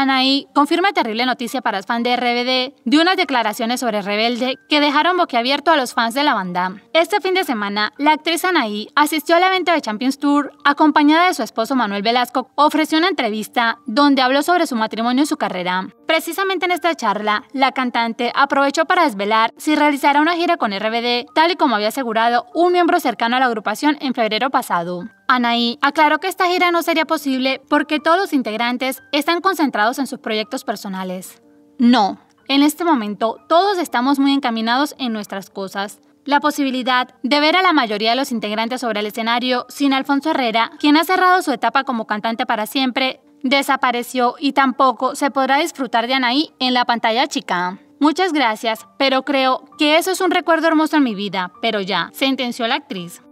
Anaí confirma terrible noticia para los fans de RBD de unas declaraciones sobre Rebelde que dejaron boquiabierto a los fans de la banda. Este fin de semana, la actriz Anaí asistió al evento de Champions Tour acompañada de su esposo Manuel Velasco, ofreció una entrevista donde habló sobre su matrimonio y su carrera. Precisamente en esta charla, la cantante aprovechó para desvelar si realizará una gira con RBD, tal y como había asegurado un miembro cercano a la agrupación en febrero pasado. Anaí aclaró que esta gira no sería posible porque todos los integrantes están concentrados en sus proyectos personales. No, en este momento todos estamos muy encaminados en nuestras cosas. La posibilidad de ver a la mayoría de los integrantes sobre el escenario sin Alfonso Herrera, quien ha cerrado su etapa como cantante para siempre, desapareció y tampoco se podrá disfrutar de Anaí en la pantalla chica. Muchas gracias, pero creo que eso es un recuerdo hermoso en mi vida, pero ya, sentenció la actriz.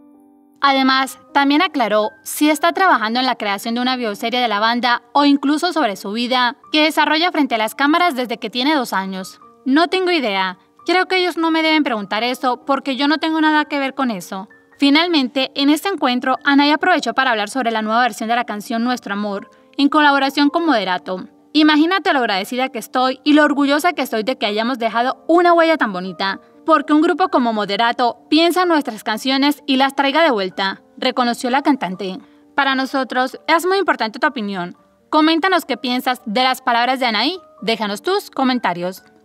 Además, también aclaró si está trabajando en la creación de una bioserie de la banda o incluso sobre su vida, que desarrolla frente a las cámaras desde que tiene dos años. No tengo idea, creo que ellos no me deben preguntar eso porque yo no tengo nada que ver con eso. Finalmente, en este encuentro, Anaí aprovechó para hablar sobre la nueva versión de la canción Nuestro Amor, en colaboración con Moderato. Imagínate lo agradecida que estoy y lo orgullosa que estoy de que hayamos dejado una huella tan bonita, porque un grupo como Moderato piensa en nuestras canciones y las traiga de vuelta, reconoció la cantante. Para nosotros es muy importante tu opinión. Coméntanos qué piensas de las palabras de Anaí. Déjanos tus comentarios.